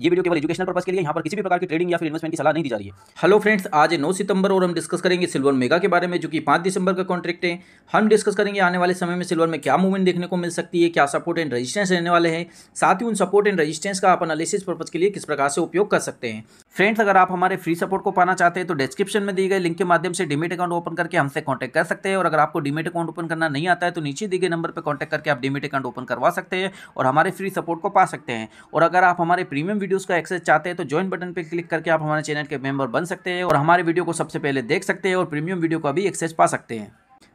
ये वीडियो केवल educational purpose के लिए यहाँ पर किसी भी प्रकार की ट्रेडिंग या फिर इन्वेस्टमेंट की सलाह नहीं दी जा रही है हेलो फ्रेंड्स आज 9 सितंबर और हम डिस्कस करेंगे सिल्वर मेगा के बारे में जो कि 5 दिसंबर का कॉन्ट्रैक्ट है हम डिस्कस करेंगे आने वाले समय में सिल्वर में क्या मूवमेंट देखने को मिल सकती है क्या सपोर्ट एंड रजिस्टेंस रहने वाले हैं साथ ही उन सपोर्ट एंड रजिस्टेंस का आप एनालिसिस पर्पज के लिए किस प्रकार से उपयोग कर सकते हैं फ्रेंड्स अगर आप हमारे फ्री सपोर्ट को पाना चाहते हैं तो डिस्क्रिप्शन में दिए गई लिंक के माध्यम से डिमिट अकाउंट ओपन करके हमसे कांटेक्ट कर सकते हैं और अगर आपको डिमिट अकाउंट ओपन करना नहीं आता है तो नीचे दिए गए नंबर पर कांटेक्ट करके आप डिमिट अकाउंट ओपन करवा सकते हैं और हमारे फ्री सपोर्ट को पा सकते हैं और अगर आप हमारे प्रीमियम वीडियोज़ का एक्सेस चाहते हैं तो ज्वाइन बटन पर क्लिक करके आप हमारे चैनल के मेंबर बन सकते हैं और हमारे वीडियो को सबसे पहले देख सकते हैं और प्रीमियम वीडियो का भी एक्सेस पा सकते हैं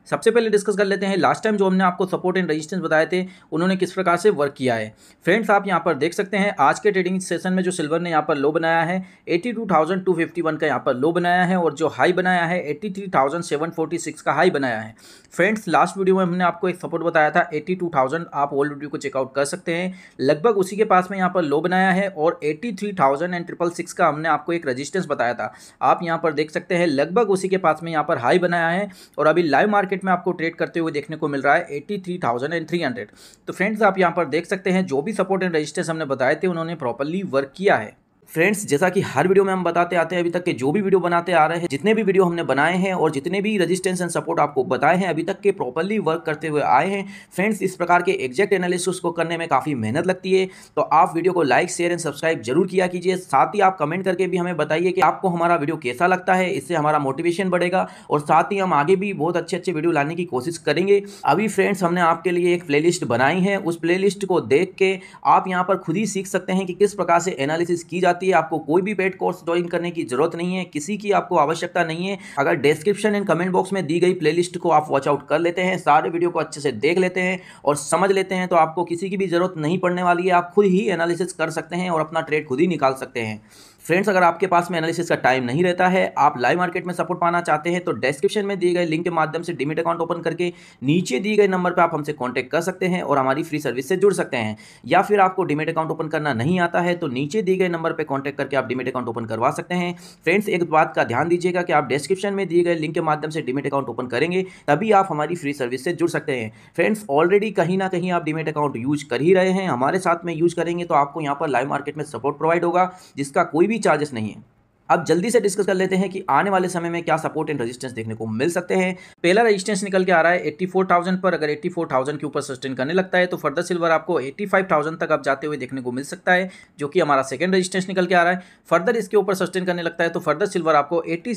सबसे पहले डिस्कस कर लेते हैं लास्ट टाइम जो हमने आपको सपोर्ट एंड रजिस्टेंस बताए थे उन्होंने किस प्रकार से वर्क किया है फ्रेंड्स आप यहाँ पर देख सकते हैं आज के ट्रेडिंग सेशन में जो सिल्वर ने यहाँ पर लो बनाया है eighty two thousand two fifty one का यहाँ पर लो बनाया है और जो हाई बनाया है eighty three thousand seven forty six का हाई बनाया है फ्रेंड्स लास्ट वीडियो में हमने आपको एक सपोर्ट बताया था एट्टी टू थाउजेंड आप ओल्ड वीडियो को चेकआउट कर सकते हैं लगभग उसी के पास में यहाँ पर लो बनाया है और eighty three thousand and triple six का हमने आपको एक रजिस्टेंस बताया था आप यहाँ पर देख सकते हैं लगभग उसी के पास में यहाँ पर हाई बनाया है और अभी लाइव मार्केट मार्केट में आपको ट्रेड करते हुए देखने को मिल रहा है eighty three thousand and three hundred तो फ्रेंड्स आप यहाँ पर देख सकते हैं जो भी सपोर्ट एंड रजिस्टर्स हमने बताए थे उन्होंने प्रॉपरली वर्क किया है फ्रेंड्स जैसा कि हर वीडियो में हम बताते आते हैं अभी तक के जो भी वीडियो बनाते आ रहे हैं जितने भी वीडियो हमने बनाए हैं और जितने भी रजिस्टेंस एंड सपोर्ट आपको बताए हैं अभी तक के प्रॉपरली वर्क करते हुए आए हैं फ्रेंड्स इस प्रकार के एग्जैक्ट एनालिसिस को करने में काफ़ी मेहनत लगती है तो आप वीडियो को लाइक शेयर एंड सब्सक्राइब जरूर किया कीजिए साथ ही आप कमेंट करके भी हमें बताइए कि आपको हमारा वीडियो कैसा लगता है इससे हमारा मोटिवेशन बढ़ेगा और साथ ही हम आगे भी बहुत अच्छे अच्छे वीडियो लाने की कोशिश करेंगे अभी फ्रेंड्स हमने आपके लिए एक प्ले बनाई है उस प्ले को देख के आप यहाँ पर खुद ही सीख सकते हैं कि किस प्रकार से एनालिसिस की जाती जाती है आपको कोई भी पेड कोर्स ज्वाइन करने की जरूरत नहीं है किसी की आपको आवश्यकता नहीं है अगर डिस्क्रिप्शन एंड कमेंट बॉक्स में दी गई प्ले को आप वॉच आउट कर लेते हैं सारे वीडियो को अच्छे से देख लेते हैं और समझ लेते हैं तो आपको किसी की भी जरूरत नहीं पड़ने वाली है आप खुद ही एनालिसिस कर सकते हैं और अपना ट्रेड खुद ही निकाल सकते हैं फ्रेंड्स अगर आपके पास में एनालिसिस का टाइम नहीं रहता है आप लाइव मार्केट में सपोर्ट पाना चाहते हैं तो डिस्क्रिप्शन में दिए गए लिंक के माध्यम से डिमिट अकाउंट ओपन करके नीचे दिए गए नंबर पर आप हमसे कॉन्टैक्ट कर सकते हैं और हमारी फ्री सर्विस से जुड़ सकते हैं या फिर आपको डिमिट अकाउंट ओपन करना नहीं आता है तो नीचे दिए गए नंबर पर कॉन्टैक्ट करके आप डिमिट अकाउंट ओपन करवा सकते हैं फ्रेंड्स एक बात का ध्यान दीजिएगा कि आप डिस्क्रिप्शन में दिए गए लिंक के माध्यम से डिमिट अकाउंट ओपन करेंगे तभी आप हमारी फ्री सर्विस से जुड़ सकते हैं फ्रेंड्स ऑलरेडी कहीं ना कहीं आप डिमेट अकाउंट यूज कर ही रहे हैं हमारे साथ में यूज करेंगे तो आपको यहाँ पर लाइव मार्केट में सपोर्ट प्रोवाइड होगा जिसका कोई भी चार्जेस नहीं है अब जल्दी से डिस्कस कर लेते हैं कि आने वाले समय में क्या सपोर्ट एंड रेजिस्टेंस देखने को मिल सकते हैं पहला रेजिस्टेंस निकल के आ रहा है 84,000 पर अगर 84,000 के ऊपर सस्टेन करने लगता है तो फर्दर सिल्वर आपको 85,000 तक आप जाते हुए देखने को मिल सकता है जो कि हमारा सेकेंड रजिस्टेंस निकल के आ रहा है फर्दर इसके ऊपर सस्टेन करने लगता है तो फर्दर सिल्वर आपको एट्टी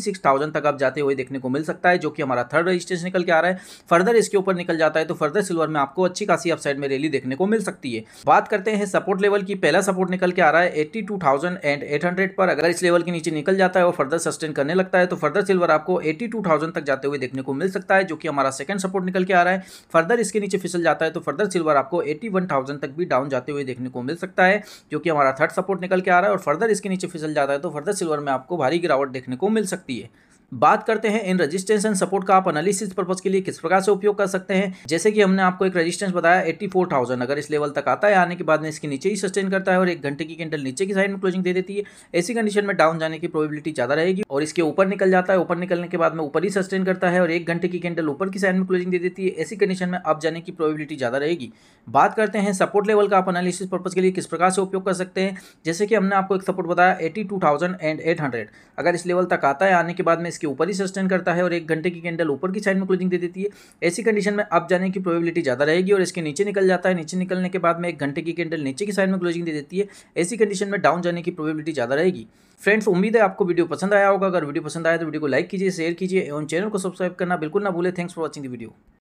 तक आप जाते हुए देखने को मिल सकता है जो कि हमारा थर्ड रजिस्टेंस निकल के आ रहा है फर्दर इसके ऊपर निकल जाता है तो फर्दर सिल्वर में आपको अच्छी खासी अपसाइड में रैली देखने को मिल सकती है बात करते हैं सपोर्ट लेवल की पहला सपोर्ट निकल के आ रहा है एट्टी एंड एट पर अगर इस लेवल के नीचे निकल जाता है और फर्दर सस्टेन करने लगता है तो फर्दर सिल्वर आपको 82,000 तक जाते हुए देखने को मिल सकता है जो कि हमारा सेकंड सपोर्ट निकल के आ रहा है फर्दर इसके नीचे फिसल जाता है तो फर्दर सिल्वर आपको 81,000 तक भी डाउन जाते हुए देखने को मिल सकता है जो कि हमारा थर्ड सपोर्ट निकल के आ रहा है और फर्दर इसके नीचे फिसल जाता है तो फर्दर सिल्वर में आपको भारी गिरावट देखने को मिल सकती है बात करते हैं इन रजिस्टेंस एंड सपोर्ट का आप एनालिसिस पर्पज के लिए किस प्रकार से उपयोग कर सकते हैं जैसे कि हमने आपको एक रेजिस्टेंस बताया 84,000 अगर इस लेवल तक आता है आने के बाद में इसके नीचे ही सस्टेन करता है और एक घंटे की कैंडल नीचे की साइड में क्लोजिंग दे देती है ऐसी कंडीशन में डाउन जाने की प्रोबेबिलिटी ज्यादा रहेगी और इसके ऊपर निकल जाता है ऊपर निकलने के बाद में ऊपर ही सस्टेन करता है और एक घंटे की कैंडल ऊपर की साइड में क्लोजिंग दे देती है ऐसी कंडीशन में अप जाने की प्रोबेबिलिटी ज्यादा रहेगी बात करते हैं सपोर्ट लेवल का आप एनालिसिस पर्पज के लिए किस प्रकार से उपयोग कर सकते हैं जैसे कि हमने आपको एक सपोर्ट बताया एटी एंड एट अगर इस लेवल तक आता है आने के बाद में इसके ऊपर ही सस्टेन करता है और एक घंटे की कैंडल ऊपर की साइड में क्लोजिंग दे देती है ऐसी कंडीशन में अप जाने की प्रोबेबिलिटी ज़्यादा रहेगी और इसके नीचे निकल जाता है नीचे निकलने के बाद में एक घंटे की कैंडल नीचे की साइड में क्लोजिंग दे देती है ऐसी कंडीशन में डाउन जाने की प्रोबेबिलिटी ज़्यादा रहेगी फ्रेंड्स उम्मीद है आपको वीडियो पसंद आया होगा अगर वीडियो पसंद आया तो वीडियो को लाइक कीजिए शेयर कीजिए एवं चैनल को सब्सक्राइब करना बिल्कुल ना भूले thanks for watching the video